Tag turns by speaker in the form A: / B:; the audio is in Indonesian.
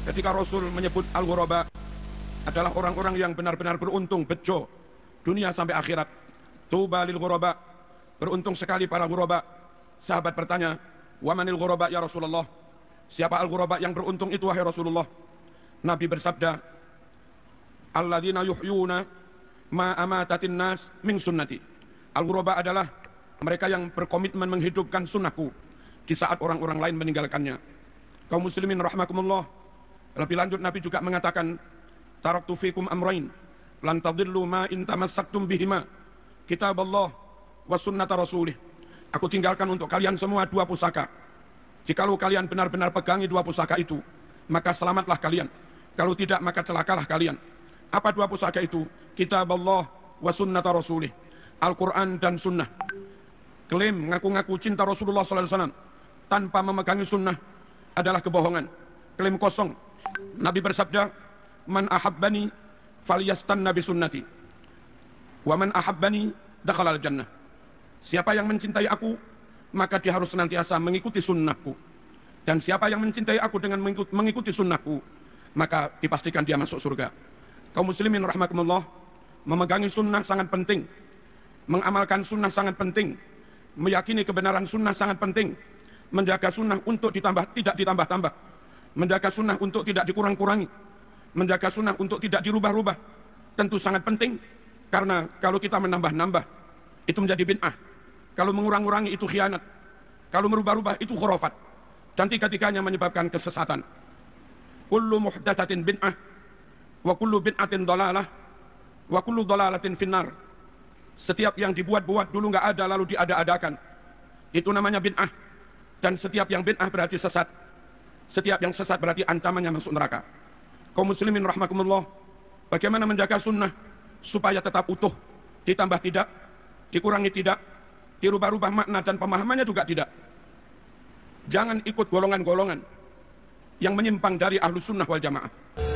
A: Ketika Rasul menyebut Al-Ghuraba adalah orang-orang yang benar-benar beruntung, bejo, dunia sampai akhirat. Tuba lil ghuraba, beruntung sekali para ghuraba. Sahabat bertanya, wamanil ghuraba ya Rasulullah? Siapa al-ghuraba yang beruntung itu wahai Rasulullah? Nabi bersabda, alladzina yuhyuna ma amatatin nas min sunnati. Al-ghuraba adalah mereka yang berkomitmen menghidupkan sunnahku di saat orang-orang lain meninggalkannya. Kaum muslimin rahimakumullah, lebih lanjut Nabi juga mengatakan, Taraktu fikum amrain, lan tadillu ma in tamassaktum bihima, kitab Allah wa sunnata rasulih. Aku tinggalkan untuk kalian semua dua pusaka. Jikalau kalian benar-benar pegangi dua pusaka itu, maka selamatlah kalian. Kalau tidak, maka celakalah kalian. Apa dua pusaka itu? Kitab Allah wa sunnata rasulih. Al-Quran dan sunnah. Klaim ngaku-ngaku cinta Rasulullah SAW tanpa memegangi sunnah adalah kebohongan. Klaim kosong Nabi bersabda, "Man ahabbani falyastanna bi sunnati. Wa man ahabbani dakhalal jannah." Siapa yang mencintai aku, maka dia harus senantiasa mengikuti sunnahku. Dan siapa yang mencintai aku dengan mengikuti sunnahku, maka dipastikan dia masuk surga. Kaum muslimin rahmatullah, memegangi sunnah sangat penting. Mengamalkan sunnah sangat penting. Meyakini kebenaran sunnah sangat penting. Menjaga sunnah untuk ditambah tidak ditambah-tambah menjaga sunnah untuk tidak dikurang-kurangi, menjaga sunnah untuk tidak dirubah-rubah, tentu sangat penting karena kalau kita menambah-nambah itu menjadi binah; kalau mengurang-urangi itu khianat, kalau merubah-rubah itu khurafat dan tiga-tiganya menyebabkan kesesatan. Kullu muhdatsatin binah, wa kullu bin'atin dolalah, wa kullu dolalatin finnar. Setiap yang dibuat-buat dulu nggak ada lalu diada-adakan. Itu namanya binah Dan setiap yang binah berarti sesat. Setiap yang sesat berarti ancamannya masuk neraka. Kaum muslimin rahmakumullah, bagaimana menjaga sunnah supaya tetap utuh, ditambah tidak, dikurangi tidak, dirubah-rubah makna dan pemahamannya juga tidak. Jangan ikut golongan-golongan yang menyimpang dari ahlu sunnah wal jamaah.